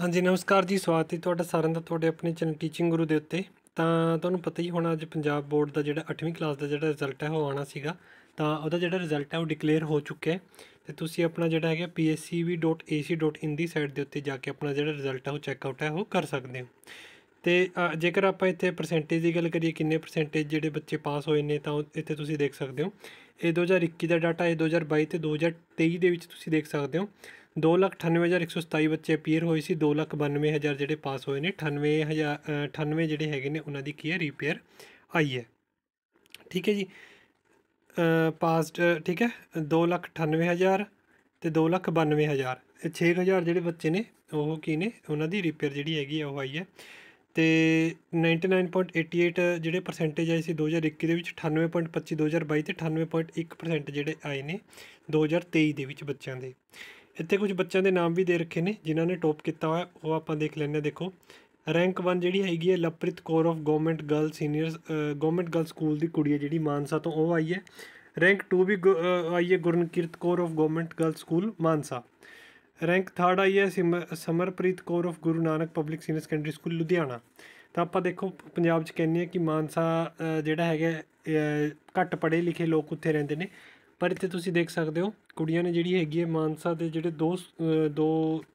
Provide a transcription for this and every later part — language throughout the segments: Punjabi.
ਹਾਂਜੀ ਨਮਸਕਾਰ ਜੀ ਸਵਾਗਤ ਹੈ ਤੁਹਾਡਾ ਸਾਰਿਆਂ ਦਾ ਤੁਹਾਡੇ ਆਪਣੇ ਚੈਨਲ ਟੀਚਿੰਗ ਗੁਰੂ ਦੇ ਉੱਤੇ ਤਾਂ ਤੁਹਾਨੂੰ ਪਤਾ ਹੀ ਹੋਣਾ ਅੱਜ ਪੰਜਾਬ ਬੋਰਡ ਦਾ ਜਿਹੜਾ 8ਵੀਂ ਕਲਾਸ ਦਾ ਜਿਹੜਾ ਰਿਜ਼ਲਟ ਹੈ ਉਹ ਆਉਣਾ ਸੀਗਾ ਤਾਂ ਉਹਦਾ ਜਿਹੜਾ ਰਿਜ਼ਲਟ ਹੈ ਉਹ ਡਿਕਲੇਅਰ ਹੋ ਚੁੱਕਿਆ ਹੈ ਤੇ ਤੁਸੀਂ ਆਪਣਾ ਜਿਹੜਾ ਹੈਗਾ psv.ac.in ਦੀ ਸਾਈਟ ਦੇ ਉੱਤੇ ਜਾ ਕੇ ਆਪਣਾ ਜਿਹੜਾ ਰਿਜ਼ਲਟ ਹੈ ਉਹ ਚੈੱਕ ਆਊਟ ਹੈ ਉਹ ਕਰ ਸਕਦੇ ਹੋ ਤੇ ਜੇਕਰ ਆਪਾਂ ਇੱਥੇ ਪਰਸੈਂਟੇਜ ਦੀ ਗੱਲ ਕਰੀਏ ਕਿੰਨੇ ਪਰਸੈਂਟੇਜ ਜਿਹੜੇ ਬੱਚੇ ਪਾਸ ਹੋਏ ਨੇ ਤਾਂ ਇੱਥੇ ਤੁਸੀਂ ਦੇਖ ਸਕਦੇ ਹੋ ਇਹ 2021 ਦਾ ਡਾਟਾ ਹੈ 2022 ਤੇ 2023 ਦੇ ਵਿੱਚ ਤੁਸੀਂ ਦੇਖ ਸਕਦੇ ਹੋ 298127 ਬੱਚੇ ਅਪੀਅਰ ਹੋਏ ਸੀ 292000 ਜਿਹੜੇ ਪਾਸ ਹੋਏ ਨੇ 98000 98 ਜਿਹੜੇ ਹੈਗੇ ਨੇ ਉਹਨਾਂ ਦੀ ਕੀ ਹੈ ਰੀਪੇਅਰ ਆਈ ਹੈ ਠੀਕ ਹੈ ਜੀ ਪਾਸਡ ਠੀਕ ਹੈ 298000 ਤੇ 292000 6000 ਜਿਹੜੇ ਬੱਚੇ ਨੇ ਉਹ ਕੀ ਨੇ ਉਹਨਾਂ ਦੀ ਰਿਪੇਅਰ ਜਿਹੜੀ ਹੈਗੀ ਉਹ ਆਈ ਹੈ ਤੇ 99.88 ਜਿਹੜੇ ਪਰਸੈਂਟੇਜ ਆਏ ਸੀ 2021 ਦੇ ਵਿੱਚ 98.25 2022 ਤੇ 98.1% ਜਿਹੜੇ ਆਏ ਨੇ 2023 ਦੇ ਵਿੱਚ ਬੱਚਿਆਂ ਦੇ ਇੱਥੇ ਕੁਝ ਬੱਚਿਆਂ ਦੇ ਨਾਮ ਵੀ ਦੇ ਰੱਖੇ ਨੇ ਜਿਨ੍ਹਾਂ ਨੇ ਟੌਪ ਕੀਤਾ ਹੋਇਆ ਉਹ ਆਪਾਂ ਦੇਖ ਲੈਂਦੇ ਆ ਦੇਖੋ ਰੈਂਕ 1 ਜਿਹੜੀ ਹੈਗੀ ਹੈ Lapreet Kaur of government girl senior government girl school ਦੀ ਕੁੜੀ ਹੈ ਜਿਹੜੀ ਮਾਨਸਾ ਤੋਂ ਉਹ ਆਈ ਹੈ ਰੈਂਕ 2 ਵੀ ਆਈ ਹੈ Gurnakirat Kaur of government girl school Mansa rank 3 ਆਈ ਹੈ Samarpreet Kaur of Guru Nanak public senior secondary school Ludhiana ਤਾਂ ਆਪਾਂ ਦੇਖੋ ਪੰਜਾਬ 'ਚ ਕਹਿੰਦੇ ਆ ਕਿ ਮਾਨਸਾ ਜਿਹੜਾ ਹੈਗਾ ਘੱਟ ਪੜ੍ਹੇ ਲਿਖੇ ਲੋਕ ਉੱਥੇ ਰਹਿੰਦੇ ਨੇ ਪਰ ਇੱਥੇ ਤੁਸੀਂ ਦੇਖ ਸਕਦੇ ਹੋ ਕੁੜੀਆਂ ਨੇ ਜਿਹੜੀ ਹੈਗੀ ਹੈ ਮਾਨਸਾ ਦੇ ਜਿਹੜੇ ਦੋ ਦੋ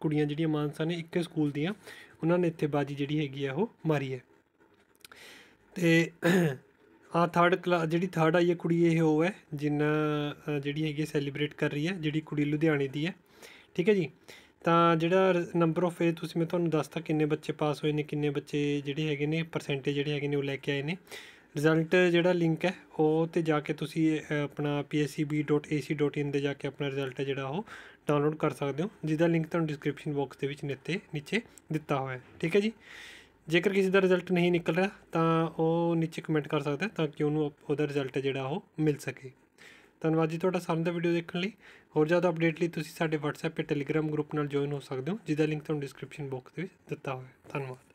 ਕੁੜੀਆਂ ਜਿਹੜੀਆਂ ਮਾਨਸਾ ਨੇ ਇੱਕੇ ਸਕੂਲ ਦੀਆਂ ਉਹਨਾਂ ਨੇ ਇੱਥੇ ਬਾਜੀ ਜਿਹੜੀ ਹੈਗੀ ਆ ਉਹ ਮਾਰੀ ਹੈ ਤੇ ਆ ਥਰਡ ਕਲਾਸ ਜਿਹੜੀ ਥਰਡ ਆਈ ਹੈ ਕੁੜੀ ਇਹ ਹੋ ਹੈ ਜਿੰਨਾ ਜਿਹੜੀ ਹੈਗੀ ਸੈਲੀਬ੍ਰੇਟ ਕਰ ਰਹੀ ਹੈ ਜਿਹੜੀ ਕੁੜੀ ਲੁਧਿਆਣੇ ਦੀ ਹੈ ਠੀਕ ਹੈ ਜੀ ਤਾਂ ਜਿਹੜਾ ਨੰਬਰ ਆਫ ਇਹ ਤੁਸੀਂ ਮੈਂ ਤੁਹਾਨੂੰ ਦੱਸਤਾ ਕਿੰਨੇ ਬੱਚੇ ਪਾਸ ਹੋਏ ਨੇ ਕਿੰਨੇ ਬੱਚੇ ਜਿਹੜੇ ਹੈਗੇ ਨੇ ਪਰਸੈਂਟੇਜ ਜਿਹੜੇ ਹੈਗੇ ਨੇ ਉਹ ਲੈ ਕੇ ਆਏ ਨੇ ਰਿਜ਼ਲਟ ਜਿਹੜਾ ਲਿੰਕ ਹੈ ਉਹ ਤੇ ਜਾ ਕੇ ਤੁਸੀਂ ਆਪਣਾ pscb.ac.in ਤੇ ਜਾ ਕੇ ਆਪਣਾ ਰਿਜ਼ਲਟ ਹੈ ਜਿਹੜਾ ਉਹ ਡਾਊਨਲੋਡ ਕਰ ਸਕਦੇ ਹੋ ਜਿਹਦਾ ਲਿੰਕ ਤੁਹਾਨੂੰ ਡਿਸਕ੍ਰਿਪਸ਼ਨ ਬਾਕਸ ਦੇ ਵਿੱਚ ਨੀਤੇ ਨੀਚੇ ਦਿੱਤਾ ਹੋਇਆ ਹੈ ਠੀਕ ਹੈ ਜੀ ਜੇਕਰ ਕਿਸੇ ਦਾ ਰਿਜ਼ਲਟ ਨਹੀਂ ਨਿਕਲ ਰਿਹਾ ਤਾਂ ਉਹ ਨੀਚੇ ਕਮੈਂਟ ਕਰ ਸਕਦਾ ਤਾਂ ਕਿ ਉਹਨੂੰ ਉਹਦਾ ਰਿਜ਼ਲਟ ਜਿਹੜਾ ਉਹ ਮਿਲ ਸਕੇ ਧੰਨਵਾਦ ਜੀ ਤੁਹਾਡਾ ਸਾਰਿਆਂ ਦਾ ਵੀਡੀਓ ਦੇਖਣ ਲਈ ਹੋਰ ਜ਼ਿਆਦਾ ਅਪਡੇਟ ਲਈ ਤੁਸੀਂ ਸਾਡੇ WhatsApp ਤੇ Telegram ਗਰੁੱਪ ਨਾਲ ਜੁਆਇਨ ਹੋ ਸਕਦੇ ਹੋ ਜਿਹਦਾ ਲਿੰਕ ਤੁਹਾਨੂੰ ਡਿਸਕ੍ਰਿਪਸ਼ਨ ਬਾਕਸ ਦੇ ਵਿੱਚ ਦਿੱਤਾ ਹੋਇਆ ਹੈ ਧੰਨਵਾਦ